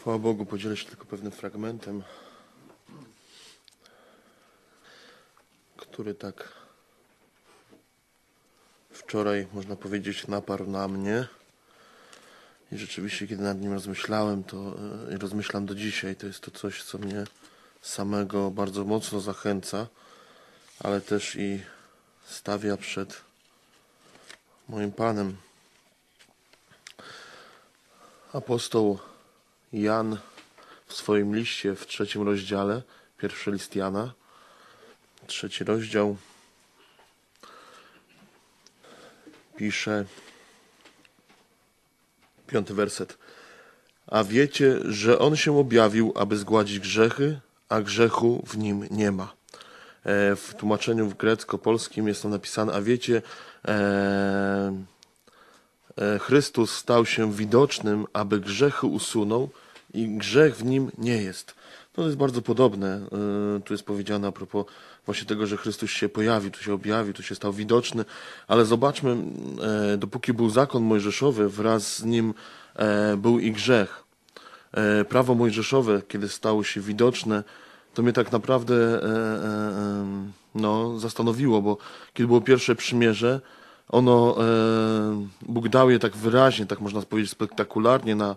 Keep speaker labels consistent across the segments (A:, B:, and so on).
A: Chwała Bogu, podzielę się tylko pewnym fragmentem, który tak wczoraj, można powiedzieć, naparł na mnie. I rzeczywiście, kiedy nad nim rozmyślałem, to e, i rozmyślam do dzisiaj, to jest to coś, co mnie samego bardzo mocno zachęca, ale też i stawia przed moim Panem. Apostoł Jan w swoim liście w trzecim rozdziale, pierwszy list Jana, trzeci rozdział, pisze piąty werset. A wiecie, że On się objawił, aby zgładzić grzechy, a grzechu w Nim nie ma. E, w tłumaczeniu w grecko-polskim jest to napisane, a wiecie, e, e, Chrystus stał się widocznym, aby grzechy usunął i grzech w nim nie jest. No, to jest bardzo podobne. Y, tu jest powiedziane a propos właśnie tego, że Chrystus się pojawi, tu się objawi, tu się stał widoczny, ale zobaczmy, e, dopóki był zakon mojżeszowy, wraz z nim e, był i grzech. E, prawo mojżeszowe, kiedy stało się widoczne, to mnie tak naprawdę no, zastanowiło, bo kiedy było pierwsze przymierze, ono, Bóg dał je tak wyraźnie, tak można powiedzieć spektakularnie na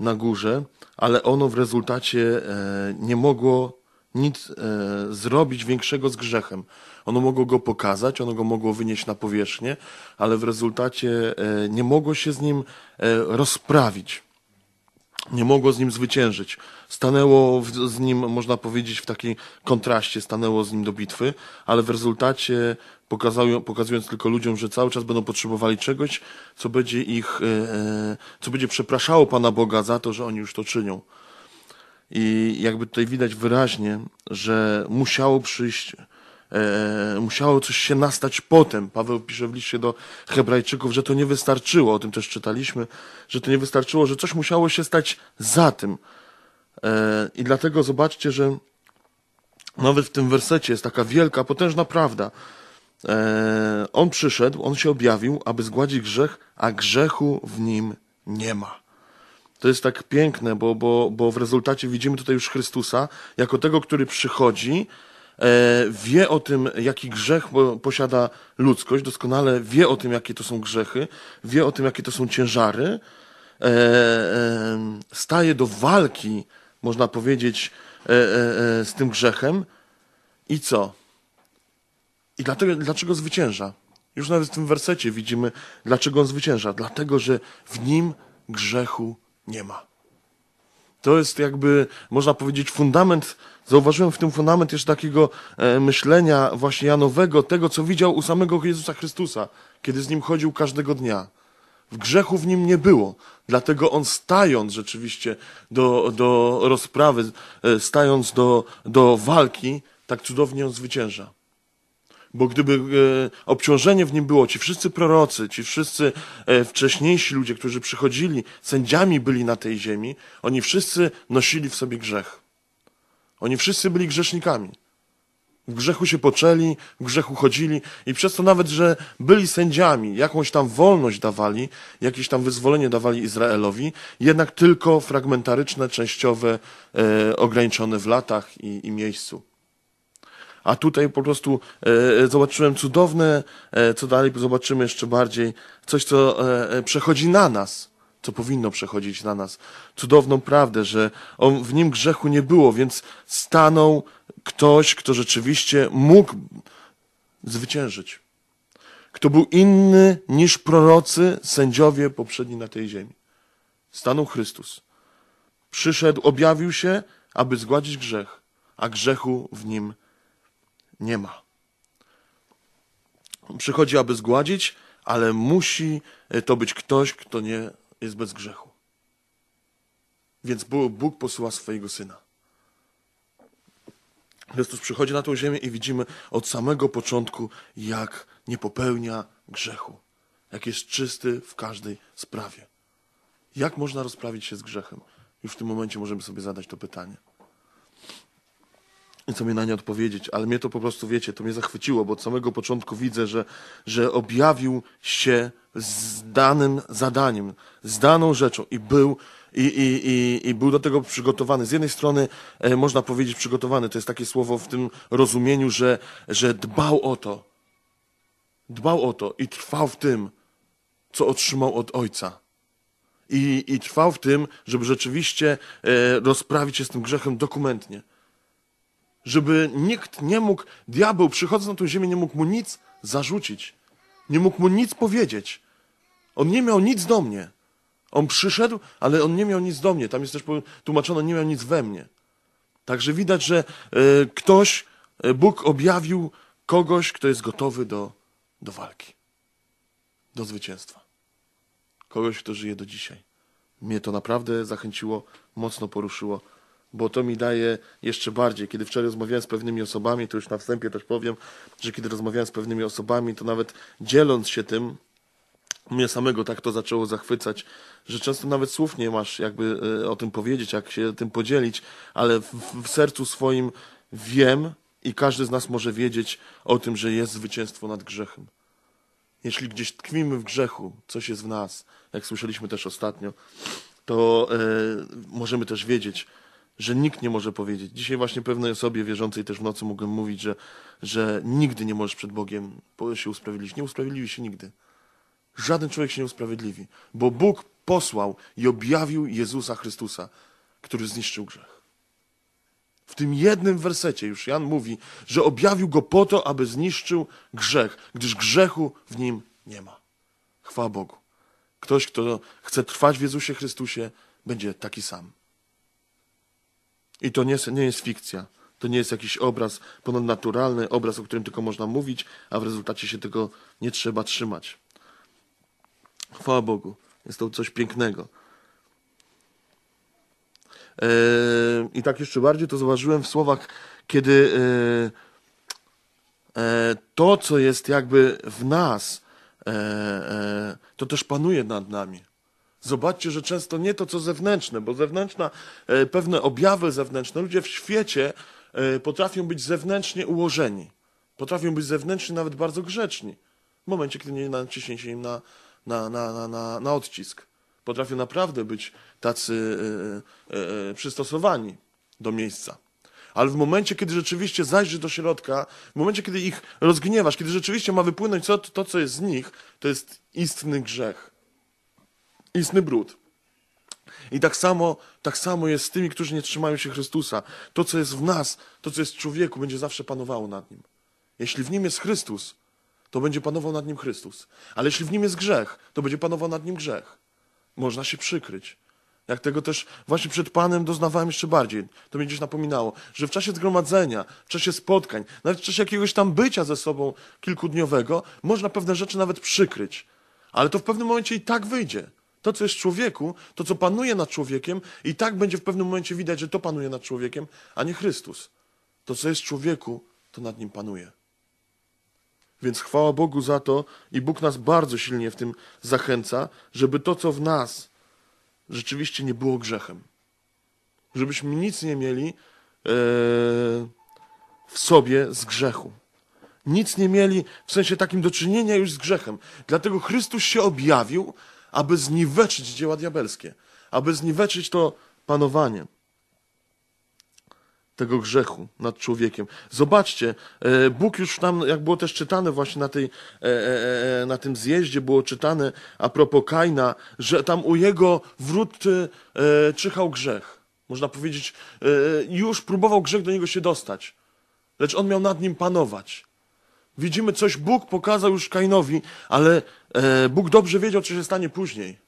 A: na górze, ale ono w rezultacie e, nie mogło nic e, zrobić większego z grzechem. Ono mogło go pokazać, ono go mogło wynieść na powierzchnię, ale w rezultacie e, nie mogło się z nim rozprawić nie mogło z nim zwyciężyć. Stanęło w, z nim, można powiedzieć, w takiej kontraście, stanęło z nim do bitwy, ale w rezultacie pokazały, pokazując tylko ludziom, że cały czas będą potrzebowali czegoś, co będzie ich, e, e, co będzie przepraszało Pana Boga za to, że oni już to czynią. I jakby tutaj widać wyraźnie, że musiało przyjść E, musiało coś się nastać potem. Paweł pisze w liście do Hebrajczyków, że to nie wystarczyło, o tym też czytaliśmy, że to nie wystarczyło, że coś musiało się stać za tym. E, I dlatego zobaczcie, że nawet w tym wersecie jest taka wielka, potężna prawda. E, on przyszedł, on się objawił, aby zgładzić grzech, a grzechu w nim nie ma. To jest tak piękne, bo, bo, bo w rezultacie widzimy tutaj już Chrystusa jako tego, który przychodzi, E, wie o tym, jaki grzech posiada ludzkość, doskonale wie o tym, jakie to są grzechy, wie o tym, jakie to są ciężary, e, e, staje do walki, można powiedzieć, z tym grzechem i co? I dlatego, dlaczego zwycięża? Już nawet w tym wersecie widzimy, dlaczego on zwycięża. Dlatego, że w nim grzechu nie ma. To jest jakby, można powiedzieć, fundament, zauważyłem w tym fundament jeszcze takiego e, myślenia właśnie Janowego, tego, co widział u samego Jezusa Chrystusa, kiedy z Nim chodził każdego dnia. W grzechu w Nim nie było, dlatego On stając rzeczywiście do, do rozprawy, e, stając do, do walki, tak cudownie On zwycięża. Bo gdyby e, obciążenie w nim było, ci wszyscy prorocy, ci wszyscy e, wcześniejsi ludzie, którzy przychodzili, sędziami byli na tej ziemi, oni wszyscy nosili w sobie grzech. Oni wszyscy byli grzesznikami. W grzechu się poczęli, w grzechu chodzili i przez to nawet, że byli sędziami, jakąś tam wolność dawali, jakieś tam wyzwolenie dawali Izraelowi, jednak tylko fragmentaryczne, częściowe, e, ograniczone w latach i, i miejscu a tutaj po prostu e, e, zobaczyłem cudowne, e, co dalej zobaczymy jeszcze bardziej, coś, co e, e, przechodzi na nas, co powinno przechodzić na nas, cudowną prawdę, że on, w nim grzechu nie było, więc stanął ktoś, kto rzeczywiście mógł zwyciężyć, kto był inny niż prorocy, sędziowie poprzedni na tej ziemi. Stanął Chrystus. Przyszedł, objawił się, aby zgładzić grzech, a grzechu w nim nie ma. Przychodzi, aby zgładzić, ale musi e, to być ktoś, kto nie jest bez grzechu. Więc Bóg posyła swojego syna. Chrystus przychodzi na tą ziemię i widzimy od samego początku, jak nie popełnia grzechu, jak jest czysty w każdej sprawie. Jak można rozprawić się z grzechem? Już w tym momencie możemy sobie zadać to pytanie. Co mi na nie odpowiedzieć, ale mnie to po prostu, wiecie, to mnie zachwyciło, bo od samego początku widzę, że, że objawił się z danym zadaniem, z daną rzeczą i był i, i, i, i był do tego przygotowany. Z jednej strony e, można powiedzieć przygotowany, to jest takie słowo w tym rozumieniu, że, że dbał o to. Dbał o to i trwał w tym, co otrzymał od ojca. I, i trwał w tym, żeby rzeczywiście e, rozprawić się z tym grzechem dokumentnie żeby nikt nie mógł, diabeł przychodząc na tę ziemię, nie mógł mu nic zarzucić, nie mógł mu nic powiedzieć. On nie miał nic do mnie. On przyszedł, ale on nie miał nic do mnie. Tam jest też tłumaczone, nie miał nic we mnie. Także widać, że e, ktoś, e, Bóg objawił kogoś, kto jest gotowy do, do walki, do zwycięstwa. Kogoś, kto żyje do dzisiaj. Mnie to naprawdę zachęciło, mocno poruszyło bo to mi daje jeszcze bardziej. Kiedy wczoraj rozmawiałem z pewnymi osobami, to już na wstępie też powiem, że kiedy rozmawiałem z pewnymi osobami, to nawet dzieląc się tym, mnie samego tak to zaczęło zachwycać, że często nawet słów nie masz, jakby e, o tym powiedzieć, jak się tym podzielić, ale w, w sercu swoim wiem i każdy z nas może wiedzieć o tym, że jest zwycięstwo nad grzechem. Jeśli gdzieś tkwimy w grzechu, coś jest w nas, jak słyszeliśmy też ostatnio, to e, możemy też wiedzieć, że nikt nie może powiedzieć. Dzisiaj właśnie pewnej osobie wierzącej też w nocy mogłem mówić, że, że nigdy nie możesz przed Bogiem się usprawiedliwić. Nie usprawiedliwi się nigdy. Żaden człowiek się nie usprawiedliwi, bo Bóg posłał i objawił Jezusa Chrystusa, który zniszczył grzech. W tym jednym wersecie już Jan mówi, że objawił go po to, aby zniszczył grzech, gdyż grzechu w nim nie ma. Chwała Bogu. Ktoś, kto chce trwać w Jezusie Chrystusie, będzie taki sam. I to nie jest, nie jest fikcja. To nie jest jakiś obraz ponadnaturalny, obraz, o którym tylko można mówić, a w rezultacie się tego nie trzeba trzymać. Chwała Bogu. Jest to coś pięknego. E, I tak jeszcze bardziej to zauważyłem w słowach, kiedy e, e, to, co jest jakby w nas, to też panuje nad nami. Zobaczcie, że często nie to, co zewnętrzne, bo zewnętrzna, e, pewne objawy zewnętrzne, ludzie w świecie e, potrafią być zewnętrznie ułożeni. Potrafią być zewnętrznie nawet bardzo grzeczni. W momencie, kiedy nie naciśnie się im na, na, na, na, na, na odcisk. Potrafią naprawdę być tacy e, przystosowani do miejsca. Ale w momencie, kiedy rzeczywiście zajrzysz do środka, w momencie, kiedy ich rozgniewasz, kiedy rzeczywiście ma wypłynąć to, to co jest z nich, to jest istny grzech istny brud. I tak samo, tak samo jest z tymi, którzy nie trzymają się Chrystusa. To, co jest w nas, to, co jest w człowieku, będzie zawsze panowało nad nim. Jeśli w nim jest Chrystus, to będzie panował nad nim Chrystus. Ale jeśli w nim jest grzech, to będzie panował nad nim grzech. Można się przykryć. Jak tego też właśnie przed Panem doznawałem jeszcze bardziej. To mnie gdzieś napominało, że w czasie zgromadzenia, w czasie spotkań, nawet w czasie jakiegoś tam bycia ze sobą kilkudniowego, można pewne rzeczy nawet przykryć. Ale to w pewnym momencie i tak wyjdzie. To, co jest człowieku, to, co panuje nad człowiekiem, i tak będzie w pewnym momencie widać, że to panuje nad człowiekiem, a nie Chrystus. To, co jest człowieku, to nad nim panuje. Więc chwała Bogu za to i Bóg nas bardzo silnie w tym zachęca, żeby to, co w nas rzeczywiście nie było grzechem. Żebyśmy nic nie mieli yy, w sobie z grzechu. Nic nie mieli w sensie takim do czynienia już z grzechem. Dlatego Chrystus się objawił, aby zniweczyć dzieła diabelskie, aby zniweczyć to panowanie tego grzechu nad człowiekiem. Zobaczcie, e, Bóg już tam, jak było też czytane właśnie na, tej, e, e, na tym zjeździe, było czytane a propos Kaina, że tam u jego wrót czyhał grzech. Można powiedzieć, już próbował grzech do niego się dostać, lecz on miał nad nim panować widzimy coś, Bóg pokazał już Kainowi, ale e, Bóg dobrze wiedział, co się stanie później.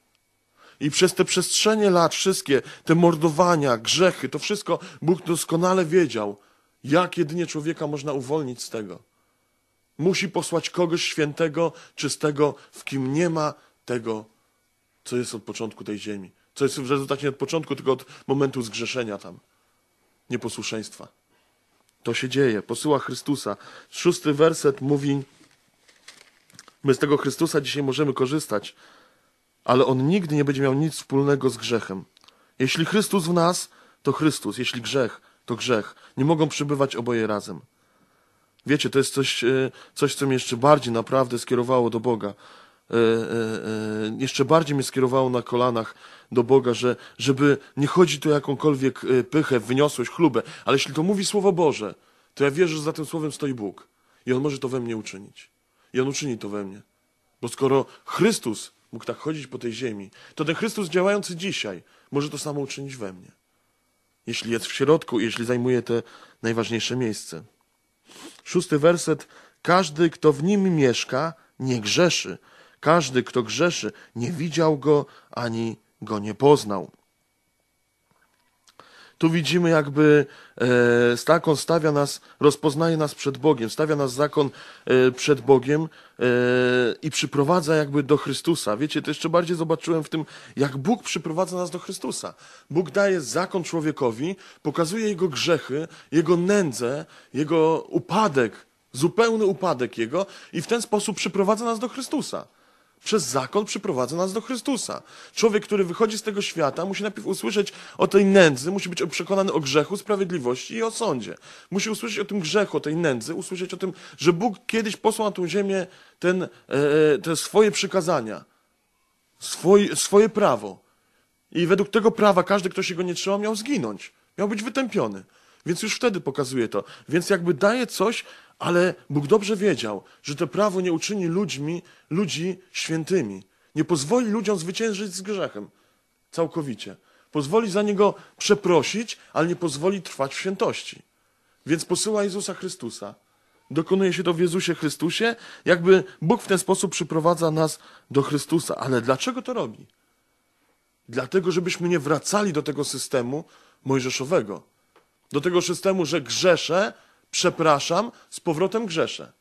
A: I przez te przestrzenie lat, wszystkie te mordowania, grzechy, to wszystko Bóg doskonale wiedział, jak jedynie człowieka można uwolnić z tego. Musi posłać kogoś świętego, czystego, w kim nie ma tego, co jest od początku tej ziemi. Co jest w rezultacie nie od początku, tylko od momentu zgrzeszenia tam, nieposłuszeństwa. To się dzieje. Posyła Chrystusa. Szósty werset mówi: My z tego Chrystusa dzisiaj możemy korzystać, ale on nigdy nie będzie miał nic wspólnego z grzechem. Jeśli Chrystus w nas, to Chrystus. Jeśli grzech, to grzech. Nie mogą przybywać oboje razem. Wiecie, to jest coś, e, coś co mnie jeszcze bardziej naprawdę skierowało do Boga. E, e, e, jeszcze bardziej mnie skierowało na kolanach do Boga, że żeby nie chodzi tu o jakąkolwiek pychę, wyniosłość, chlubę, ale jeśli to mówi Słowo Boże, to ja wierzę, że za tym Słowem stoi Bóg i On może to we mnie uczynić. I On uczyni to we mnie. Bo skoro Chrystus mógł tak chodzić po tej ziemi, to ten Chrystus działający dzisiaj może to samo uczynić we mnie. Jeśli jest w środku jeśli zajmuje te najważniejsze miejsce. Szósty werset. Każdy, kto w nim mieszka, nie grzeszy każdy, kto grzeszy, nie widział go ani go nie poznał. Tu widzimy, jakby e, zakon stawia nas, rozpoznaje nas przed Bogiem, stawia nas zakon e, przed Bogiem e, i przyprowadza jakby do Chrystusa. Wiecie, to jeszcze bardziej zobaczyłem w tym, jak Bóg przyprowadza nas do Chrystusa. Bóg daje zakon człowiekowi, pokazuje jego grzechy, jego nędzę, jego upadek, zupełny upadek jego i w ten sposób przyprowadza nas do Chrystusa. Przez zakon przyprowadza nas do Chrystusa. Człowiek, który wychodzi z tego świata, musi najpierw usłyszeć o tej nędzy, musi być przekonany o grzechu, sprawiedliwości i o sądzie. Musi usłyszeć o tym grzechu, o tej nędzy, usłyszeć o tym, że Bóg kiedyś posłał na tą ziemię ten, e, e, te swoje przykazania, swoje, swoje prawo. I według tego prawa każdy, kto się go nie trzymał, miał zginąć, miał być wytępiony. Więc już wtedy pokazuje to. Więc jakby daje coś, ale Bóg dobrze wiedział, że to prawo nie uczyni ludźmi, ludzi świętymi. Nie pozwoli ludziom zwyciężyć z grzechem. Całkowicie. Pozwoli za niego przeprosić, ale nie pozwoli trwać w świętości. Więc posyła Jezusa Chrystusa. Dokonuje się to w Jezusie Chrystusie, jakby Bóg w ten sposób przyprowadza nas do Chrystusa. Ale dlaczego to robi? Dlatego, żebyśmy nie wracali do tego systemu mojżeszowego. Do tego systemu, że grzeszę, przepraszam, z powrotem grzeszę.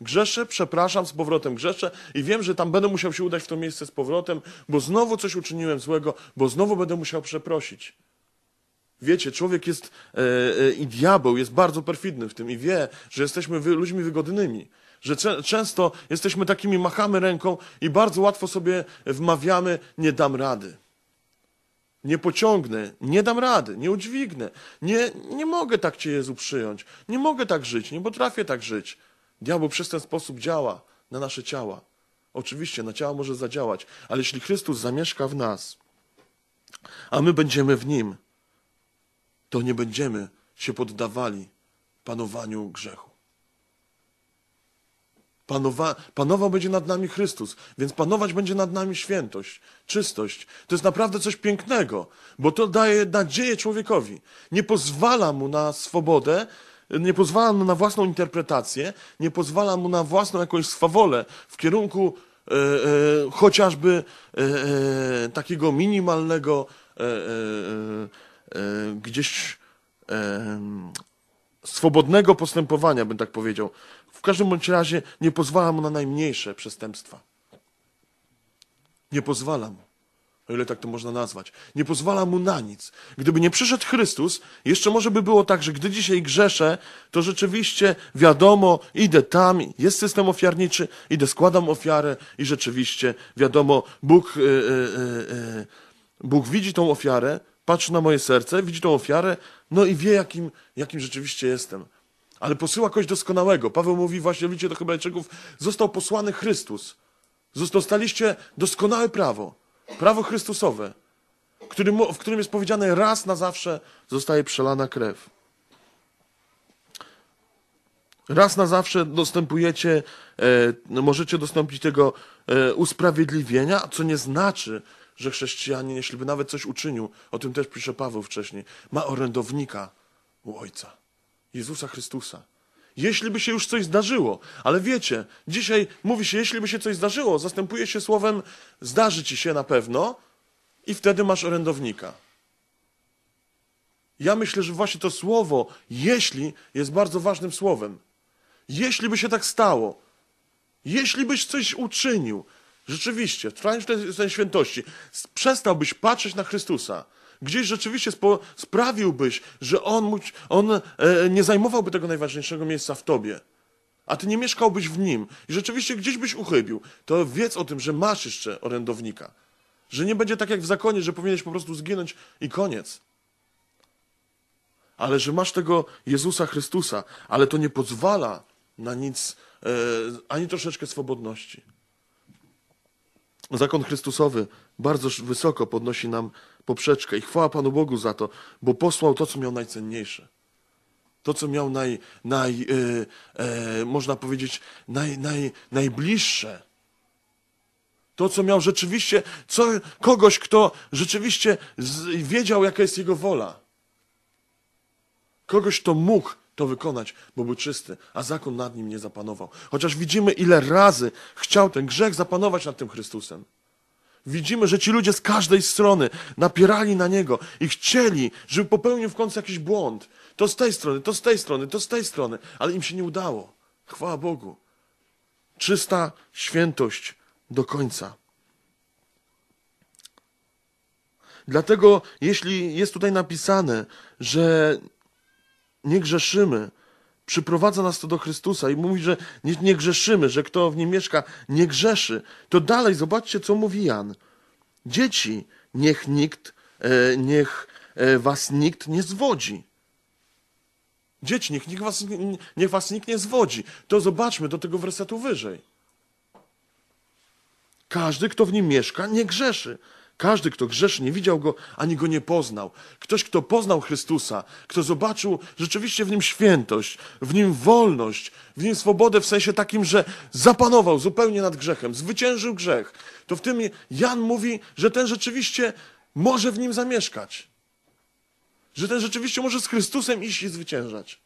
A: Grzeszę, przepraszam, z powrotem grzeszę i wiem, że tam będę musiał się udać w to miejsce z powrotem, bo znowu coś uczyniłem złego, bo znowu będę musiał przeprosić. Wiecie, człowiek jest e, e, i diabeł jest bardzo perfidny w tym i wie, że jesteśmy wy, ludźmi wygodnymi, że często jesteśmy takimi, machamy ręką i bardzo łatwo sobie wmawiamy, nie dam rady nie pociągnę, nie dam rady, nie udźwignę, nie, nie mogę tak Cię Jezu przyjąć, nie mogę tak żyć, nie potrafię tak żyć. Diabeł przez ten sposób działa na nasze ciała. Oczywiście na ciała może zadziałać, ale jeśli Chrystus zamieszka w nas, a my będziemy w Nim, to nie będziemy się poddawali panowaniu grzechu. Panowa panował będzie nad nami Chrystus, więc panować będzie nad nami świętość, czystość. To jest naprawdę coś pięknego, bo to daje nadzieję człowiekowi. Nie pozwala mu na swobodę, nie pozwala mu na własną interpretację, nie pozwala mu na własną jakąś swawolę w kierunku e, e, chociażby e, e takiego minimalnego e, e, gdzieś swobodnego postępowania, bym tak powiedział. W każdym bądź razie nie pozwala mu na najmniejsze przestępstwa. Nie pozwala mu. O ile tak to można nazwać. Nie pozwala mu na nic. Gdyby nie przyszedł Chrystus, jeszcze może by było tak, że gdy dzisiaj grzeszę, to rzeczywiście wiadomo, idę tam, jest system ofiarniczy, idę, składam ofiarę i rzeczywiście wiadomo, Bóg, yy, yy, yy, Bóg widzi tą ofiarę, patrzy na moje serce, widzi tą ofiarę, no i wie, jakim, jakim rzeczywiście jestem ale posyła kogoś doskonałego. Paweł mówi właśnie w do Hebrajczyków, został posłany Chrystus. Zostaliście doskonałe prawo, prawo Chrystusowe, w którym jest powiedziane raz na zawsze zostaje przelana krew. Raz na zawsze dostępujecie, e, no, możecie dostąpić tego e, usprawiedliwienia, co nie znaczy, że chrześcijanin, jeśli by nawet coś uczynił, o tym też pisze Paweł wcześniej, ma orędownika u Ojca. Jezusa Chrystusa. Jeśli by się już coś zdarzyło, ale wiecie, dzisiaj mówi się, jeśli by się coś zdarzyło, zastępuje się słowem zdarzy ci się na pewno i wtedy masz orędownika. Ja myślę, że właśnie to słowo jeśli jest bardzo ważnym słowem. Jeśli by się tak stało, jeśli byś coś uczynił, rzeczywiście, trwając w tej świętości, przestałbyś patrzeć na Chrystusa, Gdzieś rzeczywiście spo, sprawiłbyś, że on, on e, nie zajmowałby tego najważniejszego miejsca w tobie, a ty nie mieszkałbyś w nim i rzeczywiście gdzieś byś uchybił. To wiedz o tym, że masz jeszcze orędownika. Że nie będzie tak jak w zakonie, że powinieneś po prostu zginąć i koniec. Ale że masz tego Jezusa Chrystusa, ale to nie pozwala na nic, e, ani troszeczkę swobodności. Zakon Chrystusowy bardzo wysoko podnosi nam poprzeczkę. I chwała Panu Bogu za to, bo posłał to, co miał najcenniejsze. To, co miał naj, naj e, e, można powiedzieć, naj, naj, najbliższe. To, co miał rzeczywiście, co, kogoś, kto rzeczywiście z, wiedział, jaka jest jego wola. Kogoś, kto mógł to wykonać, bo był czysty, a zakon nad nim nie zapanował. Chociaż widzimy, ile razy chciał ten grzech zapanować nad tym Chrystusem. Widzimy, że ci ludzie z każdej strony napierali na niego i chcieli, żeby popełnił w końcu jakiś błąd. To z tej strony, to z tej strony, to z tej strony, ale im się nie udało. Chwała Bogu. Czysta świętość do końca. Dlatego, jeśli jest tutaj napisane, że nie grzeszymy, przyprowadza nas to do Chrystusa i mówi, że nie, nie grzeszymy, że kto w nim mieszka, nie grzeszy, to dalej zobaczcie, co mówi Jan. Dzieci, niech nikt, e, niech e, was nikt nie zwodzi. Dzieci, niech, niech, was, niech was nikt nie zwodzi. To zobaczmy do tego wersetu wyżej. Każdy, kto w nim mieszka, nie grzeszy. Każdy, kto grzeszy, nie widział go, ani go nie poznał. Ktoś, kto poznał Chrystusa, kto zobaczył rzeczywiście w nim świętość, w nim wolność, w nim swobodę w sensie takim, że zapanował zupełnie nad grzechem, zwyciężył grzech, to w tym Jan mówi, że ten rzeczywiście może w nim zamieszkać. Że ten rzeczywiście może z Chrystusem iść i zwyciężać.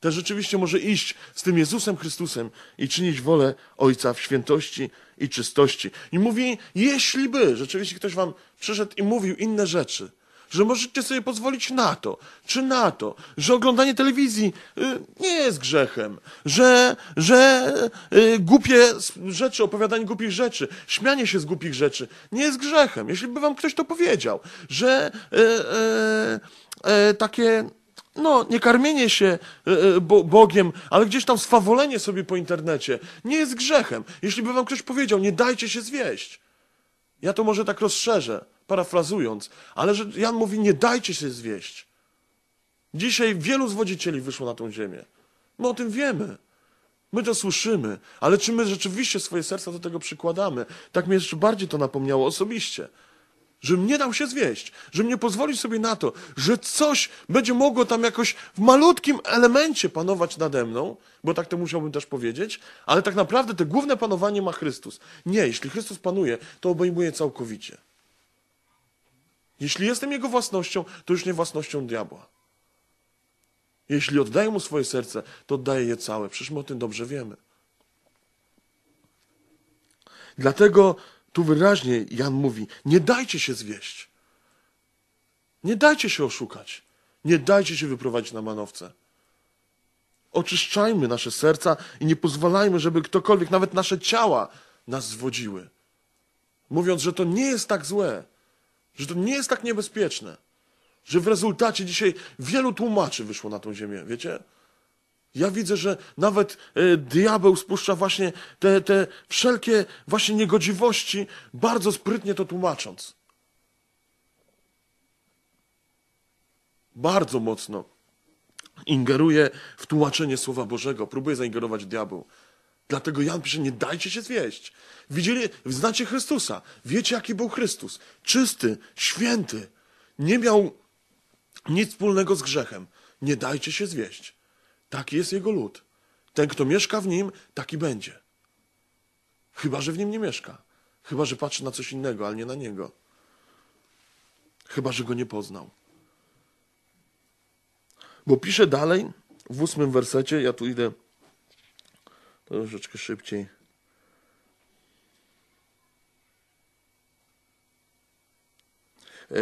A: Ten rzeczywiście może iść z tym Jezusem Chrystusem i czynić wolę Ojca w świętości i czystości. I mówi, jeśli by rzeczywiście ktoś wam przyszedł i mówił inne rzeczy, że możecie sobie pozwolić na to, czy na to, że oglądanie telewizji y, nie jest grzechem, że, że y, głupie rzeczy, opowiadanie głupich rzeczy, śmianie się z głupich rzeczy nie jest grzechem. Jeśli by wam ktoś to powiedział, że y, y, y takie no, nie karmienie się e, e, Bogiem, ale gdzieś tam swawolenie sobie po internecie nie jest grzechem. Jeśli by wam ktoś powiedział, nie dajcie się zwieść. Ja to może tak rozszerzę, parafrazując, ale że Jan mówi, nie dajcie się zwieść. Dzisiaj wielu zwodzicieli wyszło na tą ziemię. My o tym wiemy. My to słyszymy, ale czy my rzeczywiście swoje serca do tego przykładamy? Tak mnie jeszcze bardziej to napomniało osobiście żebym nie dał się zwieść, żebym nie pozwolił sobie na to, że coś będzie mogło tam jakoś w malutkim elemencie panować nade mną, bo tak to musiałbym też powiedzieć, ale tak naprawdę to główne panowanie ma Chrystus. Nie, jeśli Chrystus panuje, to obejmuje całkowicie. Jeśli jestem Jego własnością, to już nie własnością diabła. Jeśli oddaję Mu swoje serce, to oddaję je całe. Przecież my o tym dobrze wiemy. Dlatego tu wyraźnie Jan mówi: nie dajcie się zwieść. Nie dajcie się oszukać. Nie dajcie się wyprowadzić na manowce. Oczyszczajmy nasze serca i nie pozwalajmy, żeby ktokolwiek, nawet nasze ciała, nas zwodziły. Mówiąc, że to nie jest tak złe, że to nie jest tak niebezpieczne, że w rezultacie dzisiaj wielu tłumaczy wyszło na tą ziemię, wiecie? Ja widzę, że nawet e, diabeł spuszcza właśnie te, te wszelkie właśnie niegodziwości, bardzo sprytnie to tłumacząc. Bardzo mocno ingeruje w tłumaczenie Słowa Bożego, próbuje zaingerować diabeł. Dlatego Jan pisze, nie dajcie się zwieść. Widzieli, znacie Chrystusa, wiecie jaki był Chrystus. Czysty, święty, nie miał nic wspólnego z grzechem. Nie dajcie się zwieść. Taki jest jego lud. Ten, kto mieszka w nim, taki będzie. Chyba, że w nim nie mieszka. Chyba, że patrzy na coś innego, ale nie na niego. Chyba, że go nie poznał. Bo pisze dalej w ósmym wersecie, ja tu idę troszeczkę szybciej. Yy,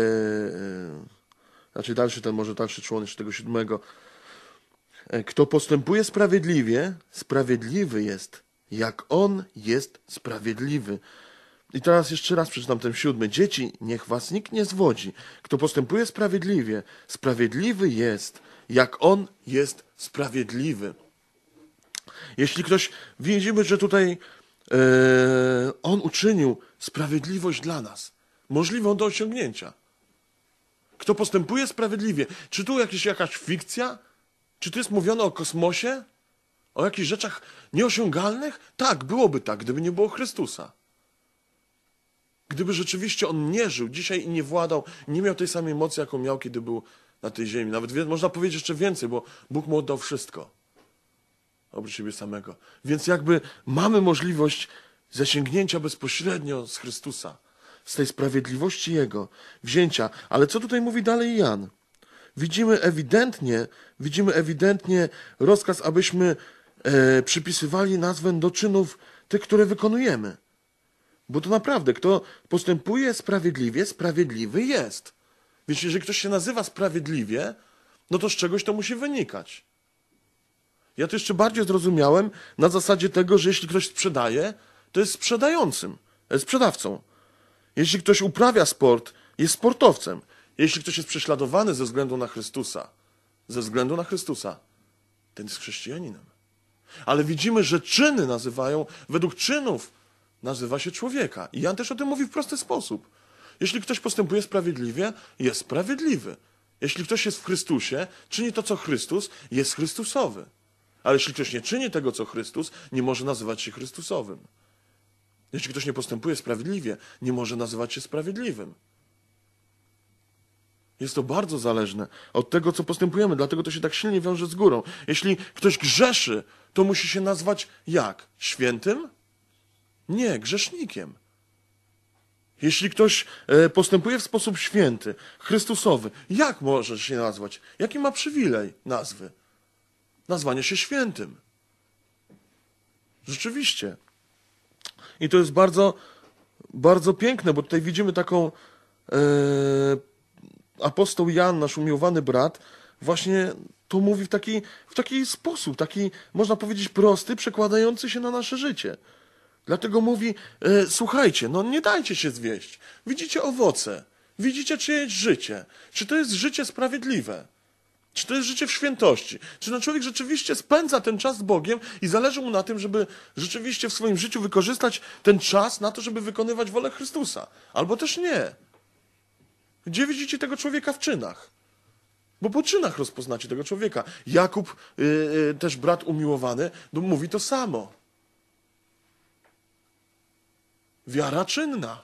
A: znaczy dalszy ten, może dalszy członek tego siódmego. E, kto postępuje sprawiedliwie, sprawiedliwy jest, jak on jest sprawiedliwy. I teraz jeszcze raz przeczytam ten siódmy. Dzieci, niech was nikt nie zwodzi. Kto postępuje sprawiedliwie, sprawiedliwy jest, jak on jest sprawiedliwy. Jeśli ktoś, widzimy, że tutaj yy, on uczynił sprawiedliwość dla nas, możliwą do osiągnięcia. Kto postępuje sprawiedliwie. Czy tu jakieś, jakaś fikcja? Czy tu jest mówione o kosmosie? O jakichś rzeczach nieosiągalnych? Tak, byłoby tak, gdyby nie było Chrystusa. Gdyby rzeczywiście on nie żył dzisiaj i nie władał, nie miał tej samej mocy, jaką miał, kiedy był na tej ziemi. Nawet można powiedzieć jeszcze więcej, bo Bóg mu oddał wszystko. Oprócz siebie samego. Więc jakby mamy możliwość zasięgnięcia bezpośrednio z Chrystusa, z tej sprawiedliwości Jego, wzięcia. Ale co tutaj mówi dalej Jan? widzimy ewidentnie, widzimy ewidentnie rozkaz, abyśmy e, przypisywali nazwę do czynów tych, które wykonujemy. Bo to naprawdę, kto postępuje sprawiedliwie, sprawiedliwy jest. Więc jeżeli ktoś się nazywa sprawiedliwie, no to z czegoś to musi wynikać. Ja to jeszcze bardziej zrozumiałem na zasadzie tego, że jeśli ktoś sprzedaje, to jest sprzedającym, jest sprzedawcą. Jeśli ktoś uprawia sport, jest sportowcem. Jeśli ktoś jest prześladowany ze względu na Chrystusa, ze względu na Chrystusa, ten jest chrześcijaninem. Ale widzimy, że czyny nazywają, według czynów nazywa się człowieka. I Jan też o tym mówi w prosty sposób. Jeśli ktoś postępuje sprawiedliwie, jest sprawiedliwy. Jeśli ktoś jest w Chrystusie, czyni to, co Chrystus, jest Chrystusowy. Ale jeśli ktoś nie czyni tego, co Chrystus, nie może nazywać się Chrystusowym. Jeśli ktoś nie postępuje sprawiedliwie, nie może nazywać się sprawiedliwym. Jest to bardzo zależne od tego, co postępujemy, dlatego to się tak silnie wiąże z górą. Jeśli ktoś grzeszy, to musi się nazwać jak? Świętym? Nie, grzesznikiem. Jeśli ktoś e, postępuje w sposób święty, Chrystusowy, jak może się nazwać? Jaki ma przywilej nazwy? Nazwanie się świętym. Rzeczywiście. I to jest bardzo, bardzo piękne, bo tutaj widzimy taką. Yy, apostoł Jan, nasz umiłowany brat, właśnie to mówi w taki, w taki sposób, taki, można powiedzieć, prosty, przekładający się na nasze życie. Dlatego mówi, e, słuchajcie, no nie dajcie się zwieść. Widzicie owoce, widzicie czyjeś życie. Czy to jest życie sprawiedliwe? Czy to jest życie w świętości? Czy ten no człowiek rzeczywiście spędza ten czas z Bogiem i zależy mu na tym, żeby rzeczywiście w swoim życiu wykorzystać ten czas na to, żeby wykonywać wolę Chrystusa? Albo też nie. Gdzie widzicie tego człowieka w czynach? Bo po czynach rozpoznacie tego człowieka. Jakub, yy, yy, też brat umiłowany, no, mówi to samo. Wiara czynna.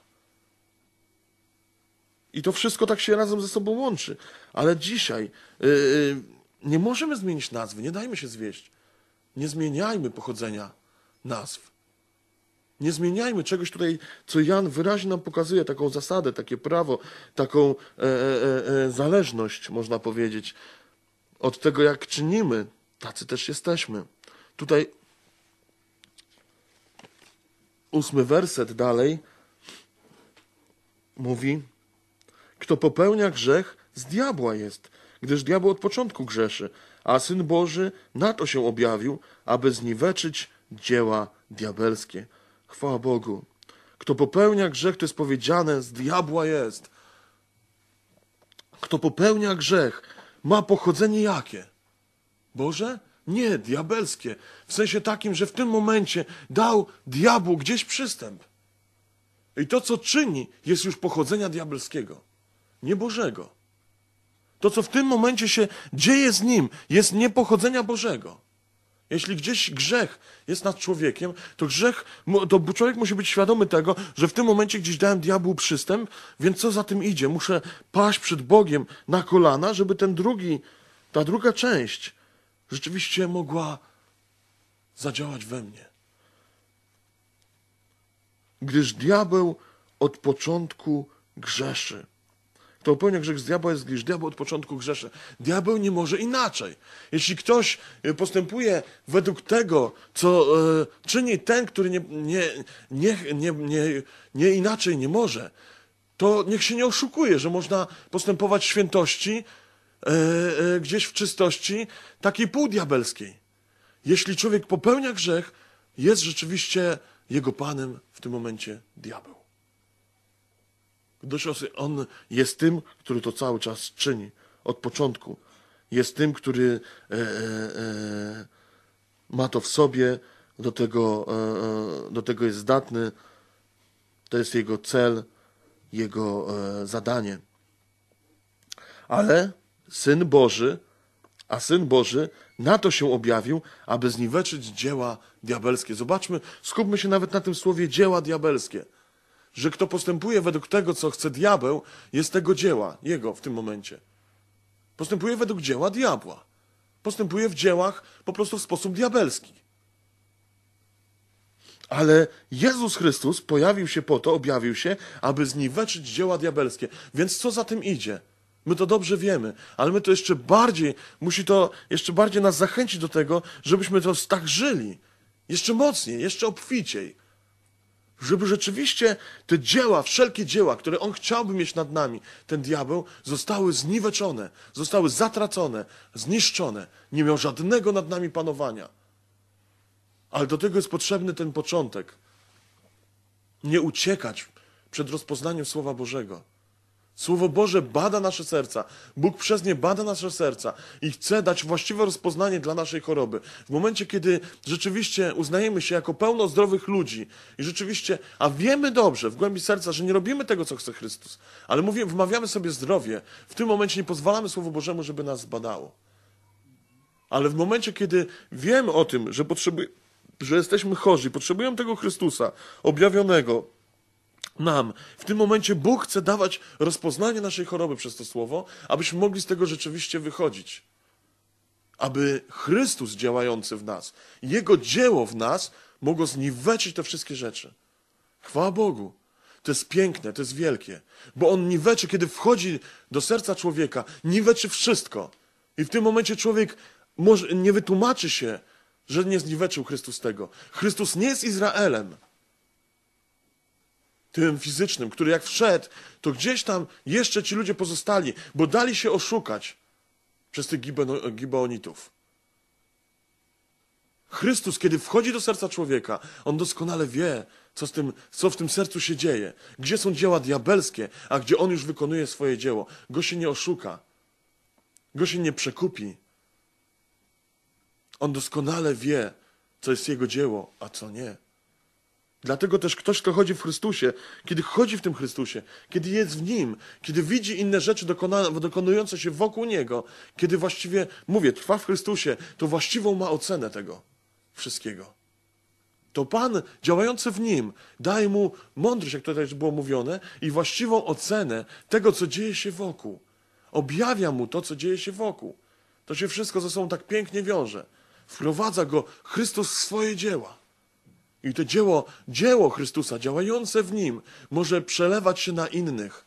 A: I to wszystko tak się razem ze sobą łączy. Ale dzisiaj yy, nie możemy zmienić nazwy, nie dajmy się zwieść. Nie zmieniajmy pochodzenia nazw. Nie zmieniajmy czegoś tutaj, co Jan wyraźnie nam pokazuje, taką zasadę, takie prawo, taką e, e, e, e, zależność, można powiedzieć, od tego, jak czynimy, tacy też jesteśmy. Tutaj ósmy werset dalej mówi: Kto popełnia grzech, z diabła jest, gdyż diabeł od początku grzeszy, a syn Boży na to się objawił, aby zniweczyć dzieła diabelskie. Chwała Bogu. Kto popełnia grzech, to jest powiedziane, z diabła jest. Kto popełnia grzech, ma pochodzenie jakie? Boże? Nie, diabelskie. W sensie takim, że w tym momencie dał diabłu gdzieś przystęp. I to, co czyni, jest już pochodzenia diabelskiego, nie Bożego. To, co w tym momencie się dzieje z nim, jest nie pochodzenia Bożego. Jeśli gdzieś grzech jest nad człowiekiem, to grzech, to człowiek musi być świadomy tego, że w tym momencie gdzieś dałem diabłu przystęp, więc co za tym idzie? Muszę paść przed Bogiem na kolana, żeby ten drugi, ta druga część rzeczywiście mogła zadziałać we mnie. Gdyż diabeł od początku grzeszy. Kto popełnia grzech z diabła jest grzech. Diabeł od początku grzeszy. Diabeł nie może inaczej. Jeśli ktoś e, postępuje według tego, co e, czyni ten, który nie, nie, nie, nie, nie, nie inaczej nie może, to niech się nie oszukuje, że można postępować w świętości, e, e, gdzieś w czystości takiej półdiabelskiej. Jeśli człowiek popełnia grzech, jest rzeczywiście jego panem w tym momencie diabeł. Do on jest tym, który to cały czas czyni od początku. Jest tym, który e, e, e ma to w sobie, do tego, e, e, do tego jest zdatny. To jest jego cel, jego e, zadanie. Ale syn Boży, a syn Boży na to się objawił, aby zniweczyć dzieła diabelskie. Zobaczmy, skupmy się nawet na tym słowie dzieła diabelskie że kto postępuje według tego, co chce diabeł, jest tego dzieła, jego w tym momencie. Postępuje według dzieła diabła. Postępuje w dziełach po prostu w sposób diabelski. Ale Jezus Chrystus pojawił się po to, objawił się, aby zniweczyć dzieła diabelskie. Więc co za tym idzie? My to dobrze wiemy, ale my to jeszcze bardziej, musi to jeszcze bardziej nas zachęcić do tego, żebyśmy to tak żyli. Jeszcze mocniej, jeszcze obficiej żeby rzeczywiście te dzieła, wszelkie dzieła, które on chciałby mieć nad nami, ten diabeł, zostały zniweczone, zostały zatracone, zniszczone. Nie miał żadnego nad nami panowania. Ale do tego jest potrzebny ten początek. Nie uciekać przed rozpoznaniem Słowa Bożego Słowo Boże bada nasze serca. Bóg przez nie bada nasze serca i chce dać właściwe rozpoznanie dla naszej choroby. W momencie, kiedy rzeczywiście uznajemy się jako pełno zdrowych ludzi i rzeczywiście, a wiemy dobrze w głębi serca, że nie robimy tego, co chce Chrystus, ale mówię, wmawiamy sobie zdrowie, w tym momencie nie pozwalamy Słowu Bożemu, żeby nas zbadało. Ale w momencie, kiedy wiemy o tym, że, potrzeby, że jesteśmy chorzy, potrzebujemy tego Chrystusa objawionego, nam. W tym momencie Bóg chce dawać rozpoznanie naszej choroby przez to słowo, abyśmy mogli z tego rzeczywiście wychodzić. Aby Chrystus działający w nas, Jego dzieło w nas mogło zniweczyć te wszystkie rzeczy. Chwała Bogu. To jest piękne, to jest wielkie. Bo On niweczy, kiedy wchodzi do serca człowieka, niweczy wszystko. I w tym momencie człowiek może, nie wytłumaczy się, że nie zniweczył Chrystus tego. Chrystus nie jest Izraelem tym fizycznym, który jak wszedł, to gdzieś tam jeszcze ci ludzie pozostali, bo dali się oszukać przez tych gibeonitów. Chrystus, kiedy wchodzi do serca człowieka, on doskonale wie, co, z tym, co w tym sercu się dzieje, gdzie są dzieła diabelskie, a gdzie on już wykonuje swoje dzieło. Go się nie oszuka, go się nie przekupi. On doskonale wie, co jest jego dzieło, a co nie. Dlatego też ktoś, kto chodzi w Chrystusie, kiedy chodzi w tym Chrystusie, kiedy jest w Nim, kiedy widzi inne rzeczy dokonujące się wokół Niego, kiedy właściwie, mówię, trwa w Chrystusie, to właściwą ma ocenę tego wszystkiego. To Pan działający w Nim daje Mu mądrość, jak tutaj było mówione, i właściwą ocenę tego, co dzieje się wokół. Objawia Mu to, co dzieje się wokół. To się wszystko ze sobą tak pięknie wiąże. Wprowadza Go Chrystus w swoje dzieła. I to dzieło, dzieło Chrystusa działające w nim może przelewać się na innych,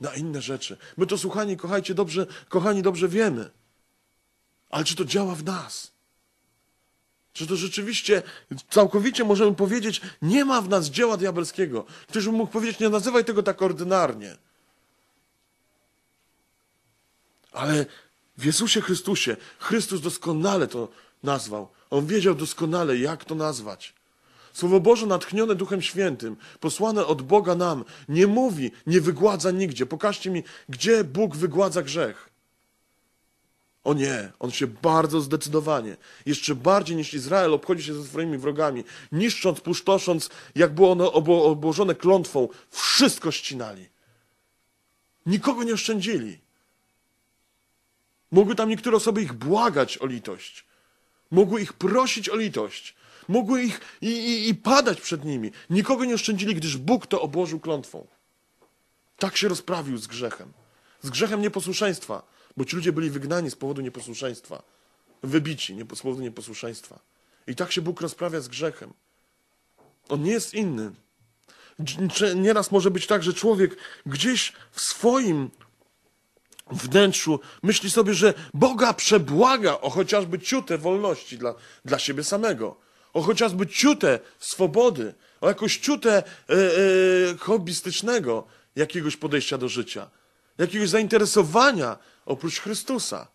A: na inne rzeczy. My to słuchani, kochajcie, dobrze, kochani, dobrze wiemy. Ale czy to działa w nas? Czy to rzeczywiście całkowicie możemy powiedzieć, nie ma w nas dzieła diabelskiego? Ktoś by mógł powiedzieć, nie nazywaj tego tak ordynarnie. Ale w Jezusie Chrystusie, Chrystus doskonale to nazwał. On wiedział doskonale, jak to nazwać. Słowo Boże natchnione Duchem Świętym, posłane od Boga nam, nie mówi, nie wygładza nigdzie. Pokażcie mi, gdzie Bóg wygładza grzech. O nie, on się bardzo zdecydowanie, jeszcze bardziej niż Izrael, obchodzi się ze swoimi wrogami, niszcząc, pustosząc, jak było ono obłożone klątwą, wszystko ścinali. Nikogo nie oszczędzili. Mogły tam niektóre osoby ich błagać o litość. Mogły ich prosić o litość mogły ich i, i, i padać przed nimi. Nikogo nie oszczędzili, gdyż Bóg to obłożył klątwą. Tak się rozprawił z grzechem. Z grzechem nieposłuszeństwa, bo ci ludzie byli wygnani z powodu nieposłuszeństwa. Wybici nie, z powodu nieposłuszeństwa. I tak się Bóg rozprawia z grzechem. On nie jest inny. Nieraz może być tak, że człowiek gdzieś w swoim wnętrzu myśli sobie, że Boga przebłaga o chociażby ciutę wolności dla, dla siebie samego o chociażby ciutę swobody, o jakąś ciutę yy, hobbystycznego jakiegoś podejścia do życia, jakiegoś zainteresowania oprócz Chrystusa,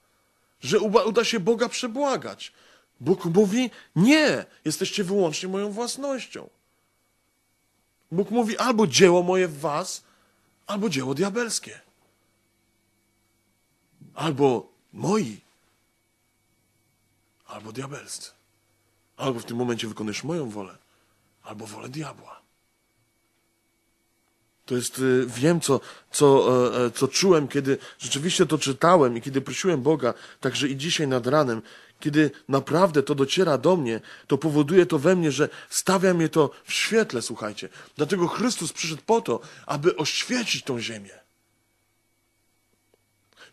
A: że uda, uda się Boga przebłagać. Bóg mówi: Nie, jesteście wyłącznie moją własnością. Bóg mówi: albo dzieło moje w was, albo dzieło diabelskie. Albo moi, albo diabelscy. Albo w tym momencie wykonujesz moją wolę, albo wolę diabła. To jest, y, wiem, co, co, e, e, co czułem, kiedy rzeczywiście to czytałem i kiedy prosiłem Boga, także i dzisiaj nad ranem, kiedy naprawdę to dociera do mnie, to powoduje to we mnie, że stawia mnie to w świetle, słuchajcie. Dlatego Chrystus przyszedł po to, aby oświecić tą ziemię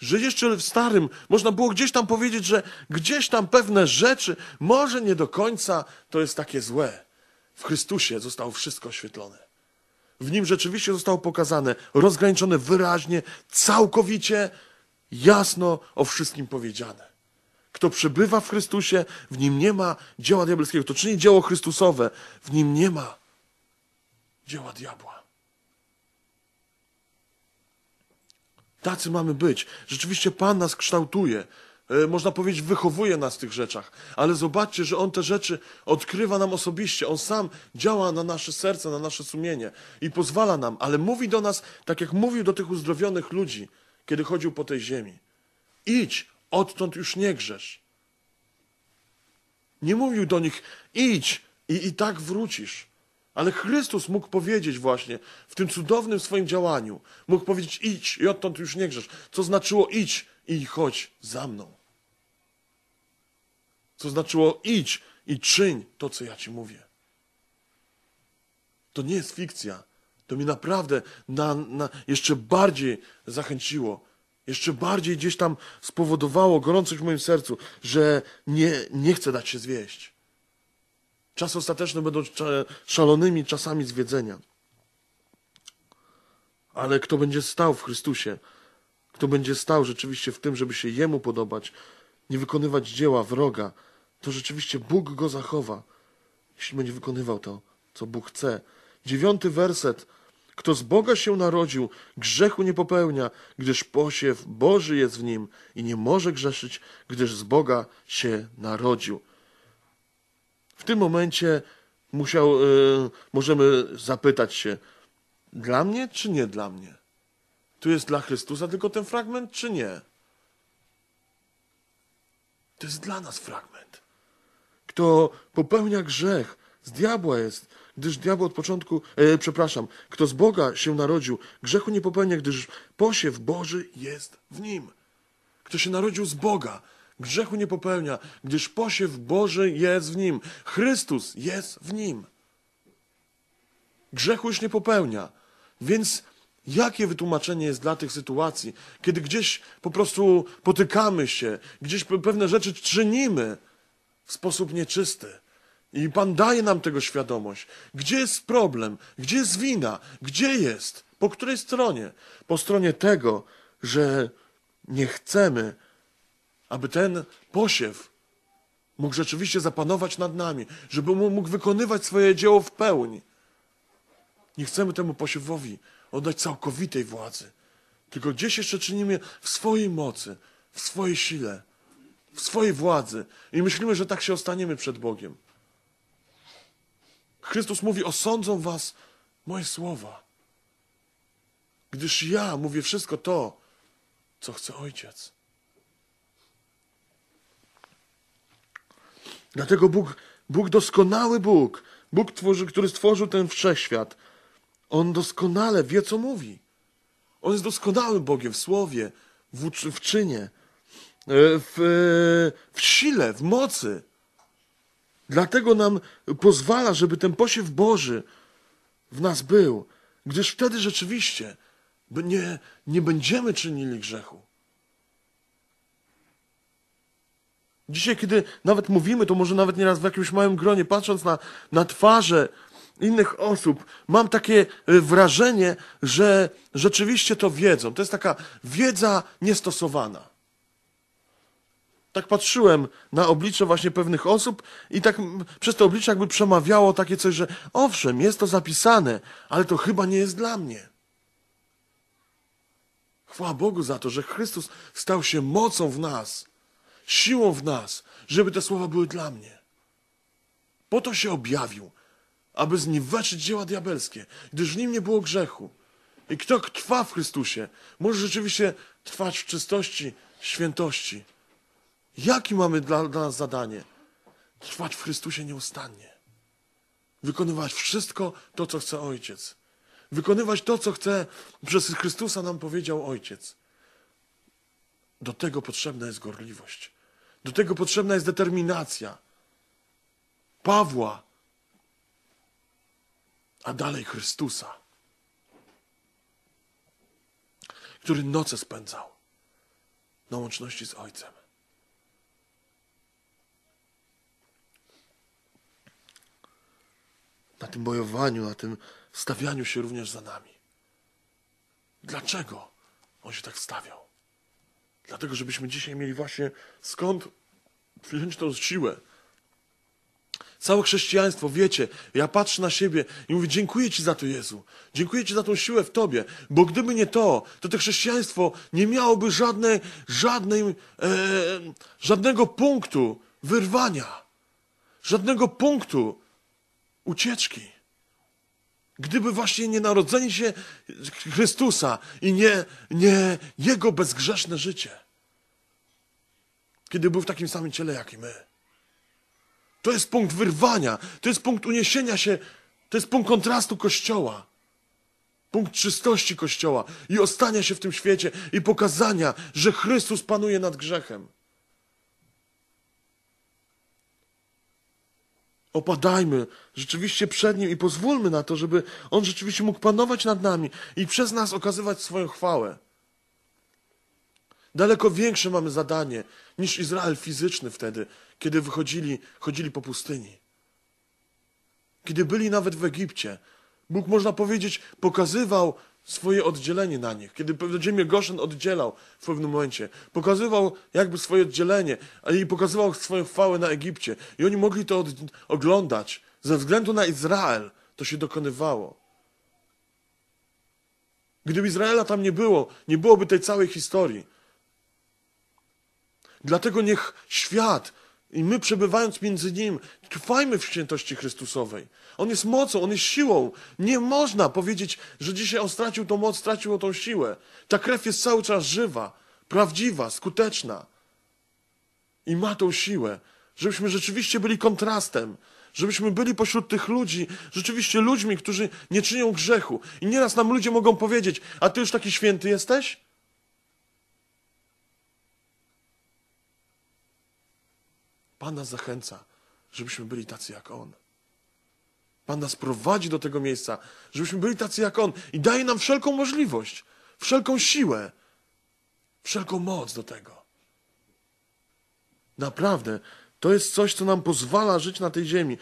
A: że jeszcze w starym można było gdzieś tam powiedzieć, że gdzieś tam pewne rzeczy może nie do końca to jest takie złe. W Chrystusie zostało wszystko oświetlone. W nim rzeczywiście zostało pokazane, rozgraniczone wyraźnie, całkowicie, jasno o wszystkim powiedziane. Kto przebywa w Chrystusie, w nim nie ma dzieła diabelskiego. To czyni dzieło Chrystusowe, w nim nie ma dzieła diabła. Tacy mamy być. Rzeczywiście Pan nas kształtuje. E, można powiedzieć, wychowuje nas w tych rzeczach. Ale zobaczcie, że On te rzeczy odkrywa nam osobiście. On sam działa na nasze serce, na nasze sumienie i pozwala nam, ale mówi do nas, tak jak mówił do tych uzdrowionych ludzi, kiedy chodził po tej ziemi. Idź, odtąd już nie grzesz. Nie mówił do nich, idź i i tak wrócisz. Ale Chrystus mógł powiedzieć właśnie w tym cudownym swoim działaniu, mógł powiedzieć idź i odtąd już nie grzesz. Co znaczyło idź i chodź za mną. Co znaczyło idź i czyń to, co ja ci mówię. To nie jest fikcja. To mi naprawdę na, na jeszcze bardziej zachęciło, jeszcze bardziej gdzieś tam spowodowało gorącość w moim sercu, że nie, nie chcę dać się zwieść. Czas ostateczny będą szalonymi czasami zwiedzenia. Ale kto będzie stał w Chrystusie, kto będzie stał rzeczywiście w tym, żeby się Jemu podobać, nie wykonywać dzieła wroga, to rzeczywiście Bóg go zachowa, jeśli będzie wykonywał to, co Bóg chce. Dziewiąty werset. Kto z Boga się narodził, grzechu nie popełnia, gdyż posiew Boży jest w nim i nie może grzeszyć, gdyż z Boga się narodził. W tym momencie musiał, y, możemy zapytać się, dla mnie czy nie dla mnie? Tu jest dla Chrystusa tylko ten fragment, czy nie? To jest dla nas fragment. Kto popełnia grzech, z diabła jest, gdyż diabeł od początku, e, przepraszam, kto z Boga się narodził, grzechu nie popełnia, gdyż posiew Boży jest w nim. Kto się narodził z Boga, grzechu nie popełnia, gdyż posiew Boży jest w nim. Chrystus jest w nim. Grzechu już nie popełnia. Więc jakie wytłumaczenie jest dla tych sytuacji, kiedy gdzieś po prostu potykamy się, gdzieś pewne rzeczy czynimy w sposób nieczysty? I Pan daje nam tego świadomość. Gdzie jest problem? Gdzie jest wina? Gdzie jest? Po której stronie? Po stronie tego, że nie chcemy aby ten posiew mógł rzeczywiście zapanować nad nami, żeby mógł wykonywać swoje dzieło w pełni. Nie chcemy temu posiewowi oddać całkowitej władzy, tylko gdzieś jeszcze czynimy w swojej mocy, w swojej sile, w swojej władzy i myślimy, że tak się ostaniemy przed Bogiem. Chrystus mówi: Osądzą was moje słowa, gdyż ja mówię wszystko to, co chce Ojciec. Dlatego Bóg, Bóg doskonały Bóg, Bóg, tworzy, który stworzył ten wszechświat, On doskonale wie, co mówi. On jest doskonałym Bogiem w słowie, w, w czynie, e, w, e, w sile, w mocy. Dlatego nam pozwala, żeby ten posiew Boży w nas był, gdyż wtedy rzeczywiście nie, nie będziemy czynili grzechu. Dzisiaj, kiedy nawet mówimy, to może nawet nieraz w jakimś małym gronie, patrząc na, na twarze innych osób, mam takie e, wrażenie, że rzeczywiście to wiedzą. To jest taka wiedza niestosowana. Tak patrzyłem na oblicze właśnie pewnych osób i tak przez te oblicze jakby przemawiało takie coś, że owszem, jest to zapisane, ale to chyba nie jest dla mnie. Chwała Bogu za to, że Chrystus stał się mocą w nas, siłą w nas, żeby te słowa były dla mnie. Po to się objawił, aby zniweczyć dzieła diabelskie, gdyż w nim nie było grzechu. I kto trwa w Chrystusie, może rzeczywiście trwać w czystości, świętości. Jakie mamy dla, dla nas zadanie? Trwać w Chrystusie nieustannie. Wykonywać wszystko to, co chce Ojciec. Wykonywać to, co chce przez Chrystusa nam powiedział Ojciec. Do tego potrzebna jest gorliwość. Do tego potrzebna jest determinacja. Pawła, a dalej Chrystusa, który noce spędzał na łączności z Ojcem. Na tym bojowaniu, na tym stawianiu się również za nami. Dlaczego on się tak stawiał? Dlatego, żebyśmy dzisiaj mieli właśnie skąd wziąć tą siłę. Całe chrześcijaństwo, wiecie, ja patrzę na siebie i mówię, dziękuję Ci za to, Jezu. Dziękuję Ci za tą siłę w Tobie, bo gdyby nie to, to to chrześcijaństwo nie miałoby żadnej, żadnej, e, żadnego punktu wyrwania, żadnego punktu ucieczki. Gdyby właśnie nie narodzenie się Chrystusa i nie, nie Jego bezgrzeszne życie. Kiedy był w takim samym ciele jak i my. To jest punkt wyrwania, to jest punkt uniesienia się, to jest punkt kontrastu Kościoła. Punkt czystości Kościoła i ostania się w tym świecie i pokazania, że Chrystus panuje nad grzechem. opadajmy rzeczywiście przed Nim i pozwólmy na to, żeby On rzeczywiście mógł panować nad nami i przez nas okazywać swoją chwałę. Daleko większe mamy zadanie niż Izrael fizyczny wtedy, kiedy wychodzili, chodzili po pustyni. Kiedy byli nawet w Egipcie, Bóg, można powiedzieć, pokazywał swoje oddzielenie na nich. Kiedy ziemię Goszen oddzielał w pewnym momencie, pokazywał jakby swoje oddzielenie i pokazywał swoją chwałę na Egipcie. I oni mogli to oglądać. Ze względu na Izrael to się dokonywało. Gdyby Izraela tam nie było, nie byłoby tej całej historii. Dlatego niech świat i my przebywając między Nim, trwajmy w świętości Chrystusowej. On jest mocą, On jest siłą. Nie można powiedzieć, że dzisiaj On stracił tą moc, stracił tą siłę. Ta krew jest cały czas żywa, prawdziwa, skuteczna. I ma tą siłę, żebyśmy rzeczywiście byli kontrastem, żebyśmy byli pośród tych ludzi rzeczywiście ludźmi, którzy nie czynią grzechu. I nieraz nam ludzie mogą powiedzieć, a ty już taki święty jesteś? Pan nas zachęca, żebyśmy byli tacy jak On. Pan nas prowadzi do tego miejsca, żebyśmy byli tacy jak On i daje nam wszelką możliwość, wszelką siłę, wszelką moc do tego. Naprawdę, to jest coś, co nam pozwala żyć na tej ziemi.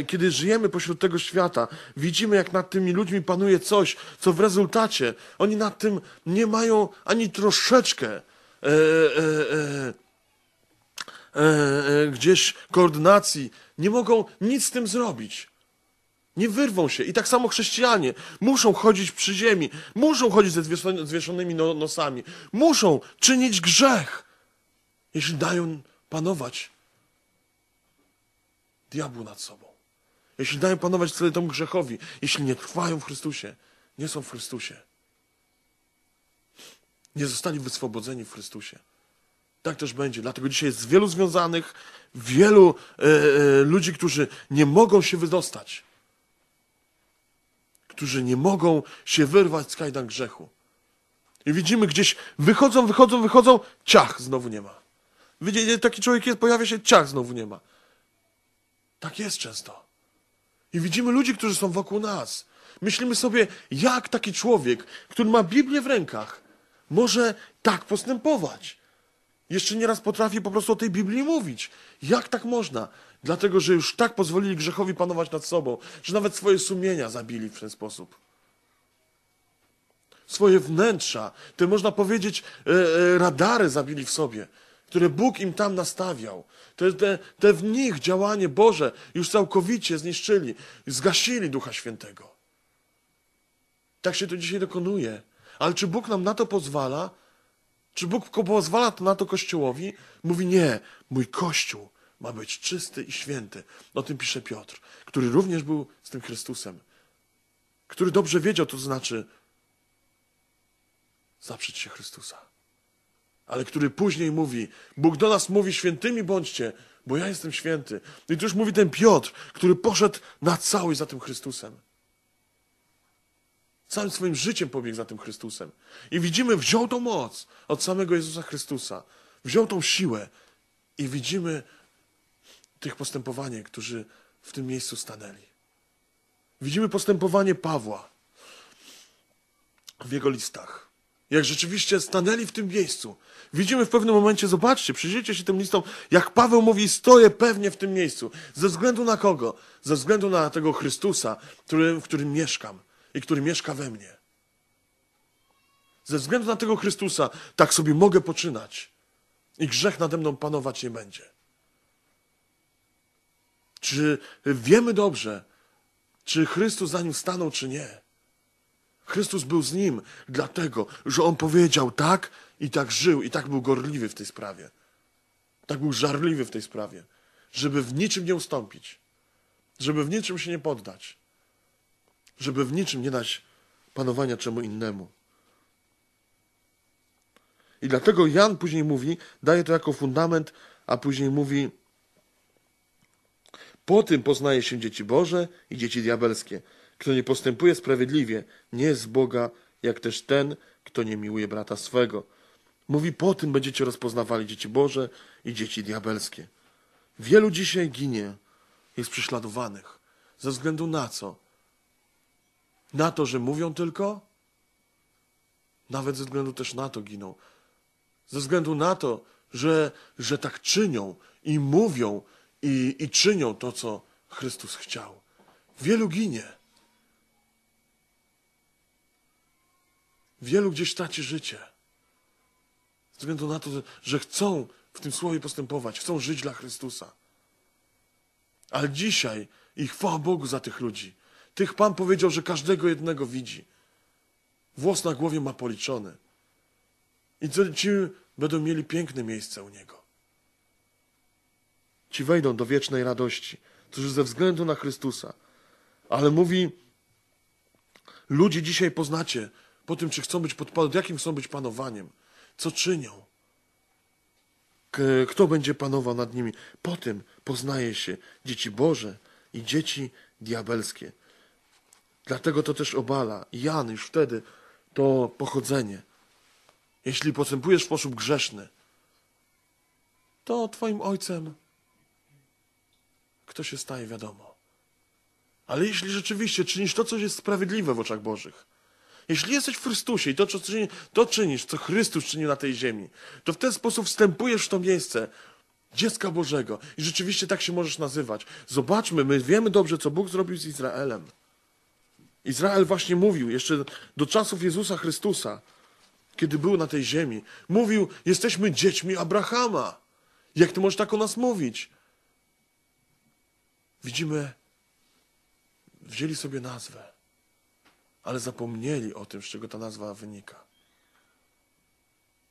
A: E, kiedy żyjemy pośród tego świata, widzimy, jak nad tymi ludźmi panuje coś, co w rezultacie oni nad tym nie mają ani troszeczkę. E, e, e E, e, gdzieś koordynacji, nie mogą nic z tym zrobić. Nie wyrwą się. I tak samo chrześcijanie muszą chodzić przy ziemi, muszą chodzić ze zwieszonymi no, nosami, muszą czynić grzech, jeśli dają panować diabłu nad sobą. Jeśli dają panować wtedy temu grzechowi, jeśli nie trwają w Chrystusie, nie są w Chrystusie, nie zostali wyswobodzeni w Chrystusie. Tak też będzie. Dlatego dzisiaj jest wielu związanych, wielu e, e, ludzi, którzy nie mogą się wydostać. Którzy nie mogą się wyrwać z kajdan grzechu. I widzimy gdzieś, wychodzą, wychodzą, wychodzą, ciach, znowu nie ma. Widzicie, taki człowiek jest, pojawia się, ciach, znowu nie ma. Tak jest często. I widzimy ludzi, którzy są wokół nas. Myślimy sobie, jak taki człowiek, który ma Biblię w rękach, może tak postępować jeszcze nieraz potrafi po prostu o tej Biblii mówić. Jak tak można? Dlatego, że już tak pozwolili grzechowi panować nad sobą, że nawet swoje sumienia zabili w ten sposób. Swoje wnętrza, te można powiedzieć e, e, radary zabili w sobie, które Bóg im tam nastawiał. Te, te, te w nich działanie Boże już całkowicie zniszczyli, zgasili Ducha Świętego. Tak się to dzisiaj dokonuje. Ale czy Bóg nam na to pozwala? Czy Bóg pozwala to na to Kościołowi? Mówi nie, mój Kościół ma być czysty i święty. O tym pisze Piotr, który również był z tym Chrystusem, który dobrze wiedział, to znaczy zaprzeć się Chrystusa, ale który później mówi, Bóg do nas mówi, świętymi bądźcie, bo ja jestem święty. I tu już mówi ten Piotr, który poszedł na cały za tym Chrystusem. Całym swoim życiem pobiegł za tym Chrystusem. I widzimy, wziął tą moc od samego Jezusa Chrystusa. Wziął tą siłę. I widzimy tych postępowanie, którzy w tym miejscu stanęli. Widzimy postępowanie Pawła w jego listach. Jak rzeczywiście stanęli w tym miejscu. Widzimy w pewnym momencie, zobaczcie, przyjrzyjcie się tym listom, jak Paweł mówi, stoję pewnie w tym miejscu. Ze względu na kogo? Ze względu na tego Chrystusa, który, w którym mieszkam i który mieszka we mnie. Ze względu na tego Chrystusa tak sobie mogę poczynać i grzech nade mną panować nie będzie. Czy wiemy dobrze, czy Chrystus za nim stanął, czy nie? Chrystus był z nim, dlatego, że on powiedział tak i tak żył, i tak był gorliwy w tej sprawie. Tak był żarliwy w tej sprawie, żeby w niczym nie ustąpić, żeby w niczym się nie poddać żeby w niczym nie dać panowania czemu innemu. I dlatego Jan później mówi, daje to jako fundament, a później mówi, po tym poznaje się dzieci Boże i dzieci diabelskie. Kto nie postępuje sprawiedliwie, nie jest z Boga, jak też ten, kto nie miłuje brata swego. Mówi, po tym będziecie rozpoznawali dzieci Boże i dzieci diabelskie. Wielu dzisiaj ginie, jest prześladowanych. Ze względu na co? Na to, że mówią tylko? Nawet ze względu też na to giną. Ze względu na to, że, że tak czynią i mówią i, i czynią to, co Chrystus chciał. Wielu ginie. Wielu gdzieś traci życie. Ze względu na to, że chcą w tym słowie postępować, chcą żyć dla Chrystusa. Ale dzisiaj, i chwała Bogu za tych ludzi, tych Pan powiedział, że każdego jednego widzi. Włos na głowie ma policzony. I ci będą mieli piękne miejsce u Niego. Ci wejdą do wiecznej radości, którzy ze względu na Chrystusa. Ale mówi, ludzie dzisiaj poznacie po tym, czy chcą być pod, pod jakim chcą być panowaniem, co czynią, kto będzie panował nad nimi. Po tym poznaje się dzieci Boże i dzieci diabelskie. Dlatego to też obala Jan już wtedy to pochodzenie. Jeśli postępujesz w sposób grzeszny, to twoim ojcem kto się staje, wiadomo. Ale jeśli rzeczywiście czynisz to, co jest sprawiedliwe w oczach Bożych, jeśli jesteś w Chrystusie i to, co to czynisz, co Chrystus czynił na tej ziemi, to w ten sposób wstępujesz w to miejsce dziecka Bożego i rzeczywiście tak się możesz nazywać. Zobaczmy, my wiemy dobrze, co Bóg zrobił z Izraelem. Izrael właśnie mówił, jeszcze do czasów Jezusa Chrystusa, kiedy był na tej ziemi, mówił: Jesteśmy dziećmi Abrahama. Jak ty możesz tak o nas mówić? Widzimy, wzięli sobie nazwę, ale zapomnieli o tym, z czego ta nazwa wynika.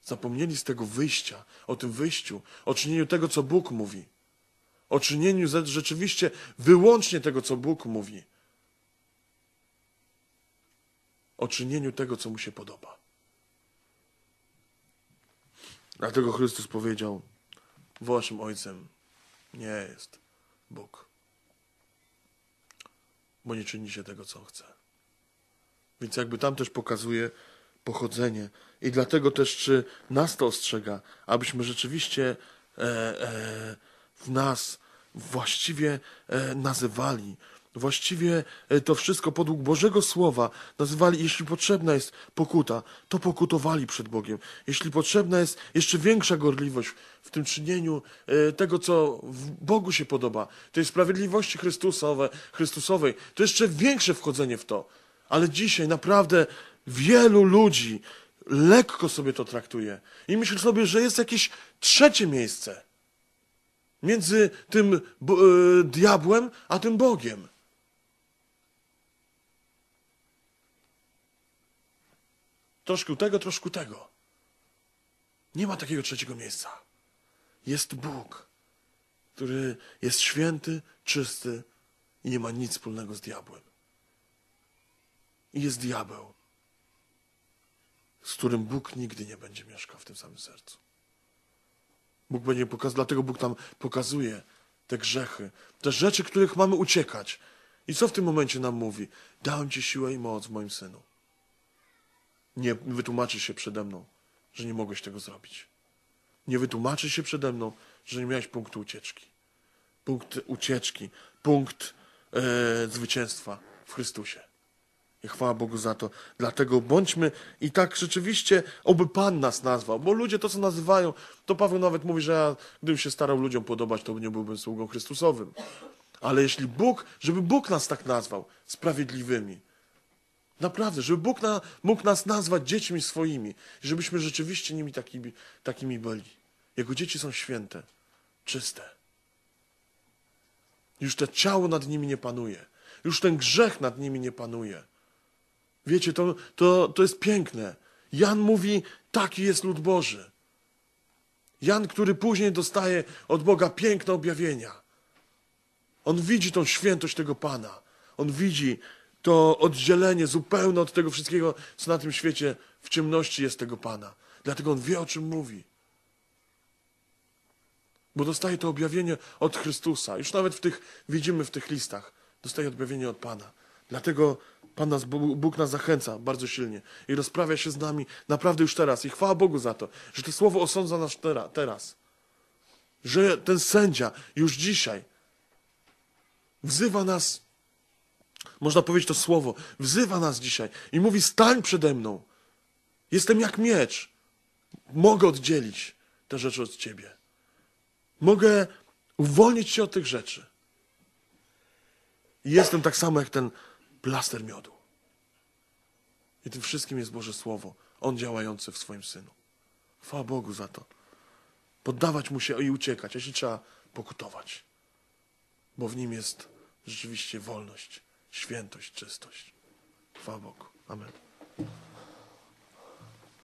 A: Zapomnieli z tego wyjścia, o tym wyjściu, o czynieniu tego, co Bóg mówi. O czynieniu rzeczywiście wyłącznie tego, co Bóg mówi o czynieniu tego, co mu się podoba. Dlatego Chrystus powiedział: Waszym ojcem nie jest Bóg, bo nie czyni się tego, co chce. Więc jakby tam też pokazuje pochodzenie. I dlatego też, czy nas to ostrzega, abyśmy rzeczywiście e, e, w nas właściwie e, nazywali, Właściwie e, to wszystko podług Bożego Słowa nazywali, jeśli potrzebna jest pokuta, to pokutowali przed Bogiem. Jeśli potrzebna jest jeszcze większa gorliwość w tym czynieniu e, tego, co Bogu się podoba, tej sprawiedliwości Chrystusowe, Chrystusowej, to jeszcze większe wchodzenie w to. Ale dzisiaj naprawdę wielu ludzi lekko sobie to traktuje i myśli sobie, że jest jakieś trzecie miejsce między tym e, diabłem a tym Bogiem. troszkę tego, troszkę tego. Nie ma takiego trzeciego miejsca. Jest Bóg, który jest święty, czysty i nie ma nic wspólnego z diabłem. I jest diabeł, z którym Bóg nigdy nie będzie mieszkał w tym samym sercu. Bóg będzie pokazał, dlatego Bóg nam pokazuje te grzechy, te rzeczy, których mamy uciekać. I co w tym momencie nam mówi? Dałem Ci siłę i moc w moim synu nie wytłumaczysz się przede mną, że nie mogłeś tego zrobić. Nie wytłumaczysz się przede mną, że nie miałeś punktu ucieczki. Punkt ucieczki, punkt e, zwycięstwa w Chrystusie. I chwała Bogu za to. Dlatego bądźmy i tak rzeczywiście, oby Pan nas nazwał, bo ludzie to, co nazywają, to Paweł nawet mówi, że ja, gdybym się starał ludziom podobać, to nie byłbym sługą Chrystusowym. Ale jeśli Bóg, żeby Bóg nas tak nazwał, sprawiedliwymi, Naprawdę, żeby Bóg na, mógł nas nazwać dziećmi swoimi, żebyśmy rzeczywiście nimi takimi, takimi byli. Jego dzieci są święte, czyste. Już to ciało nad nimi nie panuje. Już ten grzech nad nimi nie panuje. Wiecie, to, to, to jest piękne. Jan mówi, taki jest lud Boży. Jan, który później dostaje od Boga piękne objawienia. On widzi tą świętość tego Pana. On widzi to oddzielenie zupełne od tego wszystkiego, co na tym świecie w ciemności jest tego Pana. Dlatego On wie, o czym mówi. Bo dostaje to objawienie od Chrystusa. Już nawet w tych, widzimy w tych listach, dostaje objawienie od Pana. Dlatego Pan nas, Bóg nas zachęca bardzo silnie i rozprawia się z nami naprawdę już teraz. I chwała Bogu za to, że to słowo osądza nas teraz. Że ten sędzia już dzisiaj wzywa nas można powiedzieć to słowo. Wzywa nas dzisiaj i mówi: stań przede mną. Jestem jak miecz. Mogę oddzielić te rzeczy od ciebie. Mogę uwolnić się od tych rzeczy. I jestem tak samo jak ten plaster miodu. I tym wszystkim jest Boże Słowo, On działający w swoim Synu. Chwała Bogu za to. Poddawać Mu się i uciekać, jeśli trzeba pokutować. Bo w Nim jest rzeczywiście wolność świętość, czystość. Chwała Bogu. Amen.